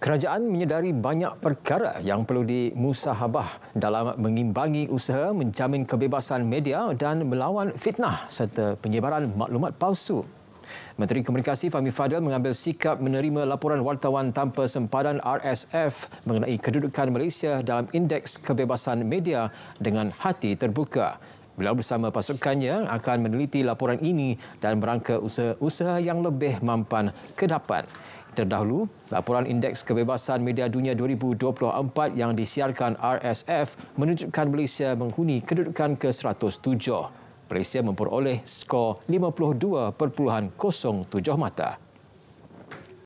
Kerajaan menyedari banyak perkara yang perlu dimusahabah dalam mengimbangi usaha menjamin kebebasan media dan melawan fitnah serta penyebaran maklumat palsu. Menteri Komunikasi Fahmi Fadil mengambil sikap menerima laporan wartawan tanpa sempadan RSF mengenai kedudukan Malaysia dalam indeks kebebasan media dengan hati terbuka. Beliau bersama pasukannya akan meneliti laporan ini dan merangka usaha-usaha yang lebih mampan ke depan terdahulu, laporan indeks kebebasan media dunia 2024 yang disiarkan RSF menunjukkan Malaysia menghuni kedudukan ke-107. Malaysia memperoleh skor 52.07 mata.